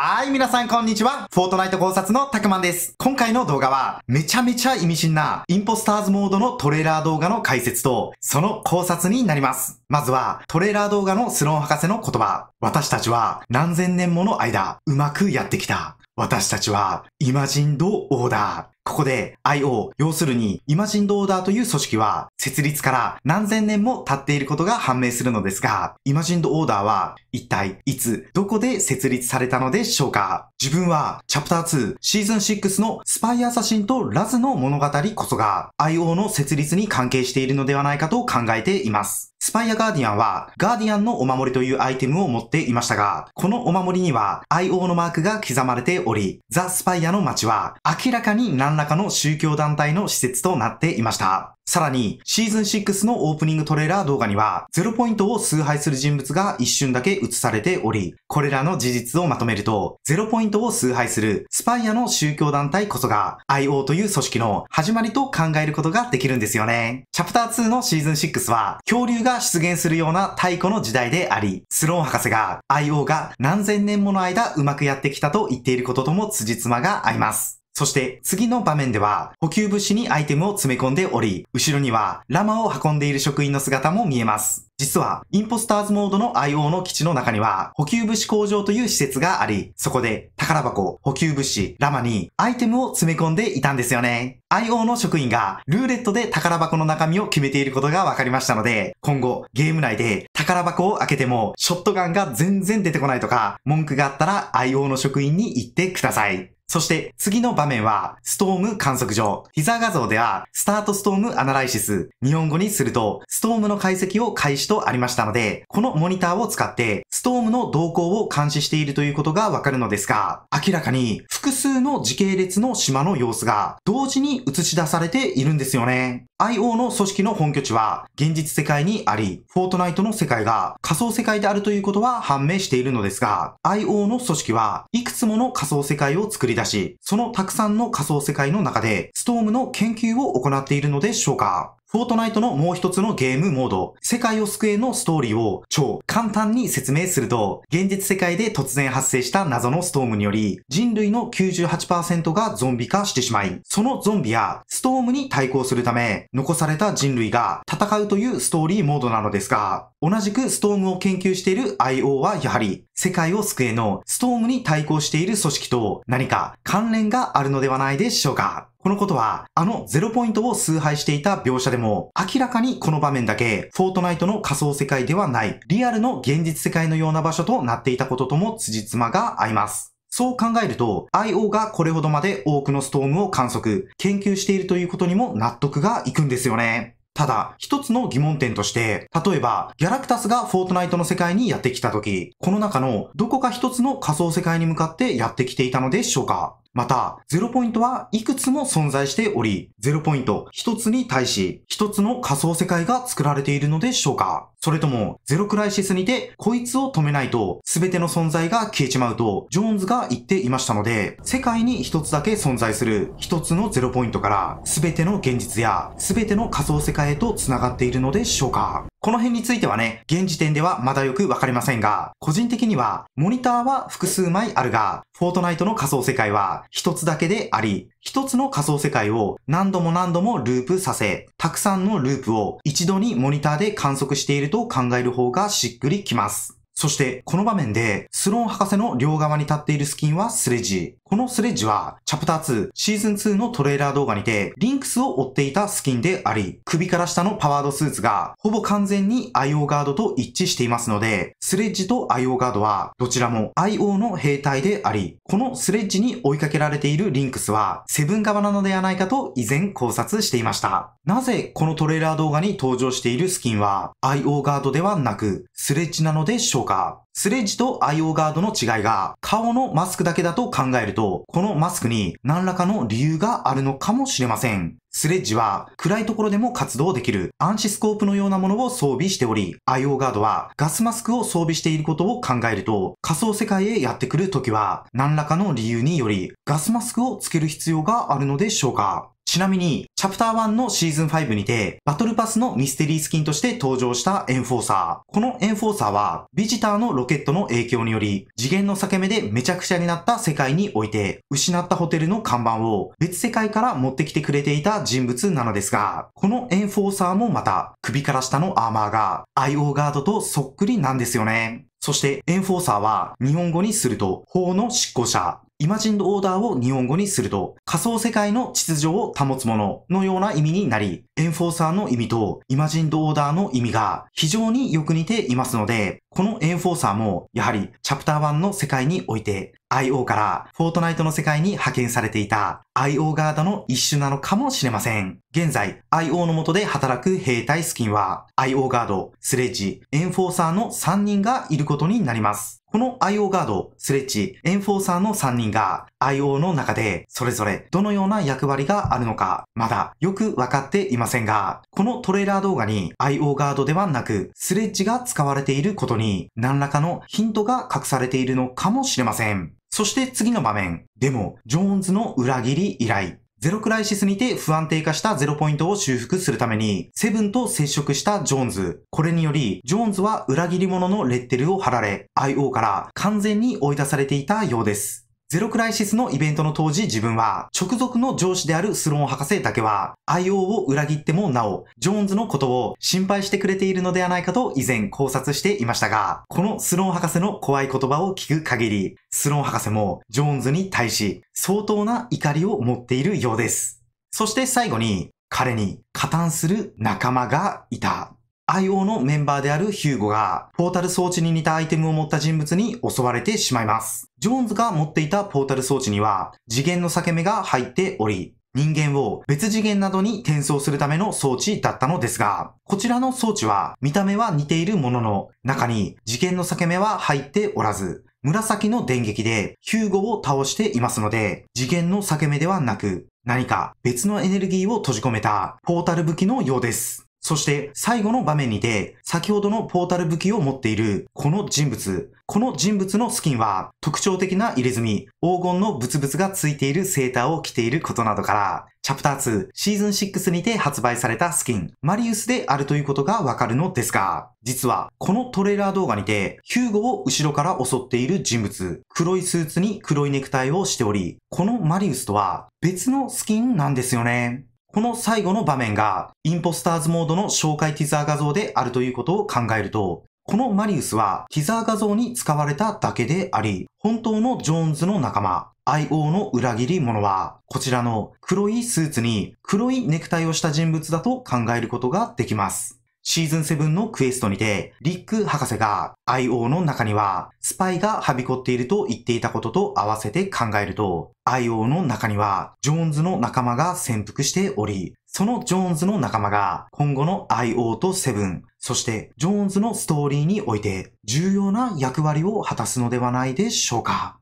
はい、皆さんこんにちは。フォートナイト考察のたくまんです。今回の動画は、めちゃめちゃ意味深な、インポスターズモードのトレーラー動画の解説と、その考察になります。まずは、トレーラー動画のスローン博士の言葉。私たちは、何千年もの間、うまくやってきた。私たちは、イマジンドオーダー。ここで IO、要するにイマジンドオーダーという組織は設立から何千年も経っていることが判明するのですが、イマジンドオーダーは一体いつ、どこで設立されたのでしょうか自分はチャプター2シーズン6のスパイアサシンとラズの物語こそが IO の設立に関係しているのではないかと考えています。スパイアガーディアンは、ガーディアンのお守りというアイテムを持っていましたが、このお守りには IO のマークが刻まれており、ザ・スパイアの街は明らかに何らかの宗教団体の施設となっていました。さらに、シーズン6のオープニングトレーラー動画には、ゼロポイントを崇拝する人物が一瞬だけ映されており、これらの事実をまとめると、ゼロポイントを崇拝するスパイアの宗教団体こそが、IO という組織の始まりと考えることができるんですよね。チャプター2のシーズン6は、恐竜が出現するような太古の時代であり、スローン博士が IO が何千年もの間うまくやってきたと言っていることとも辻褄が合います。そして次の場面では補給物資にアイテムを詰め込んでおり、後ろにはラマを運んでいる職員の姿も見えます。実は、インポスターズモードの IO の基地の中には、補給物資工場という施設があり、そこで、宝箱、補給物資、ラマに、アイテムを詰め込んでいたんですよね。IO の職員が、ルーレットで宝箱の中身を決めていることが分かりましたので、今後、ゲーム内で、宝箱を開けても、ショットガンが全然出てこないとか、文句があったら IO の職員に言ってください。そして次の場面は、ストーム観測所。ヒザー画像では、スタートストームアナライシス、日本語にすると、ストームの解析を開始とありましたので、このモニターを使って、ストームの動向を監視しているということがわかるのですが、明らかに複数の時系列の島の様子が同時に映し出されているんですよね。IO の組織の本拠地は現実世界にあり、フォートナイトの世界が仮想世界であるということは判明しているのですが、IO の組織はいくつもの仮想世界を作り出し、そのたくさんの仮想世界の中で、ストームの研究を行っているのでしょうかフォートナイトのもう一つのゲームモード、世界を救えのストーリーを超簡単に説明すると、現実世界で突然発生した謎のストームにより、人類の98%がゾンビ化してしまい、そのゾンビやストームに対抗するため、残された人類が戦うというストーリーモードなのですが、同じくストームを研究している IO はやはり、世界を救えのストームに対抗している組織と何か関連があるのではないでしょうか。このことは、あのゼロポイントを崇拝していた描写でも、明らかにこの場面だけ、フォートナイトの仮想世界ではない、リアルの現実世界のような場所となっていたこととも辻褄が合います。そう考えると、IO がこれほどまで多くのストームを観測、研究しているということにも納得がいくんですよね。ただ、一つの疑問点として、例えば、ギャラクタスがフォートナイトの世界にやってきた時、この中のどこか一つの仮想世界に向かってやってきていたのでしょうかまた、ゼロポイントはいくつも存在しており、ゼロポイント一つに対し一つの仮想世界が作られているのでしょうかそれとも、ゼロクライシスにてこいつを止めないと全ての存在が消えちまうと、ジョーンズが言っていましたので、世界に一つだけ存在する一つのゼロポイントから全ての現実や全ての仮想世界へと繋がっているのでしょうかこの辺についてはね、現時点ではまだよくわかりませんが、個人的には、モニターは複数枚あるが、フォートナイトの仮想世界は一つだけであり、一つの仮想世界を何度も何度もループさせ、たくさんのループを一度にモニターで観測していると考える方がしっくりきます。そして、この場面で、スローン博士の両側に立っているスキンはスレジー。このスレッジは、チャプター2シーズン2のトレーラー動画にて、リンクスを追っていたスキンであり、首から下のパワードスーツが、ほぼ完全に IO ガードと一致していますので、スレッジと IO ガードは、どちらも IO の兵隊であり、このスレッジに追いかけられているリンクスは、セブン側なのではないかと以前考察していました。なぜ、このトレーラー動画に登場しているスキンは、IO ガードではなく、スレッジなのでしょうかスレッジと IO ガードの違いが、顔のマスクだけだと考えると、このマスクに何らかの理由があるのかもしれません。スレッジは暗いところでも活動できるアンチスコープのようなものを装備しており、IO ガードはガスマスクを装備していることを考えると、仮想世界へやってくる時は何らかの理由によりガスマスクをつける必要があるのでしょうかちなみに、チャプター1のシーズン5にて、バトルパスのミステリースキンとして登場したエンフォーサー。このエンフォーサーは、ビジターのロケットの影響により、次元の裂け目でめちゃくちゃになった世界において、失ったホテルの看板を別世界から持ってきてくれていた人物なのですが、このエンフォーサーもまた、首から下のアーマーが、IO ガードとそっくりなんですよね。そして、エンフォーサーは、日本語にすると、法の執行者イマジンドオーダーを日本語にすると、仮想世界の秩序を保つもののような意味になり、エンフォーサーの意味とイマジンドオーダーの意味が非常によく似ていますので、このエンフォーサーも、やはりチャプター1の世界において、IO からフォートナイトの世界に派遣されていた IO ガードの一種なのかもしれません。現在、IO の下で働く兵隊スキンは、IO ガード、スレッジ、エンフォーサーの3人がいることになります。この IO ガード、スレッジ、エンフォーサーの3人が IO の中でそれぞれどのような役割があるのかまだよくわかっていませんが、このトレーラー動画に IO ガードではなくスレッジが使われていることに何らかのヒントが隠されているのかもしれません。そして次の場面。でも、ジョーンズの裏切り依頼。ゼロクライシスにて不安定化したゼロポイントを修復するために、セブンと接触したジョーンズ。これにより、ジョーンズは裏切り者のレッテルを貼られ、IO から完全に追い出されていたようです。ゼロクライシスのイベントの当時自分は、直属の上司であるスローン博士だけは、愛用を裏切ってもなお、ジョーンズのことを心配してくれているのではないかと以前考察していましたが、このスローン博士の怖い言葉を聞く限り、スローン博士もジョーンズに対し相当な怒りを持っているようです。そして最後に、彼に加担する仲間がいた IO のメンバーであるヒューゴが、ポータル装置に似たアイテムを持った人物に襲われてしまいます。ジョーンズが持っていたポータル装置には、次元の裂け目が入っており、人間を別次元などに転送するための装置だったのですが、こちらの装置は見た目は似ているものの、中に次元の裂け目は入っておらず、紫の電撃でヒューゴを倒していますので、次元の裂け目ではなく、何か別のエネルギーを閉じ込めたポータル武器のようです。そして最後の場面にて、先ほどのポータル武器を持っているこの人物。この人物のスキンは特徴的な入れ墨、黄金のブツブツがついているセーターを着ていることなどから、チャプター2シーズン6にて発売されたスキン、マリウスであるということがわかるのですが、実はこのトレーラー動画にて、ヒューゴを後ろから襲っている人物、黒いスーツに黒いネクタイをしており、このマリウスとは別のスキンなんですよね。この最後の場面が、インポスターズモードの紹介ティザー画像であるということを考えると、このマリウスはティザー画像に使われただけであり、本当のジョーンズの仲間、IO の裏切り者は、こちらの黒いスーツに黒いネクタイをした人物だと考えることができます。シーズン7のクエストにて、リック博士が IO の中にはスパイがはびこっていると言っていたことと合わせて考えると、IO の中にはジョーンズの仲間が潜伏しており、そのジョーンズの仲間が今後の IO とセブン、そしてジョーンズのストーリーにおいて重要な役割を果たすのではないでしょうか。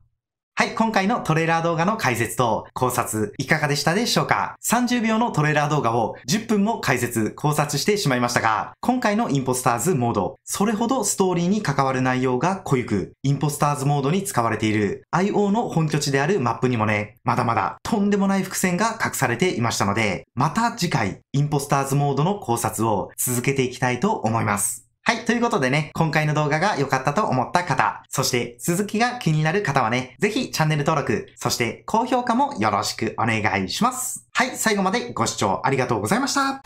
はい、今回のトレーラー動画の解説と考察いかがでしたでしょうか ?30 秒のトレーラー動画を10分も解説、考察してしまいましたが、今回のインポスターズモード、それほどストーリーに関わる内容が濃ゆく、インポスターズモードに使われている IO の本拠地であるマップにもね、まだまだとんでもない伏線が隠されていましたので、また次回、インポスターズモードの考察を続けていきたいと思います。はい、ということでね、今回の動画が良かったと思った方、そして続きが気になる方はね、ぜひチャンネル登録、そして高評価もよろしくお願いします。はい、最後までご視聴ありがとうございました。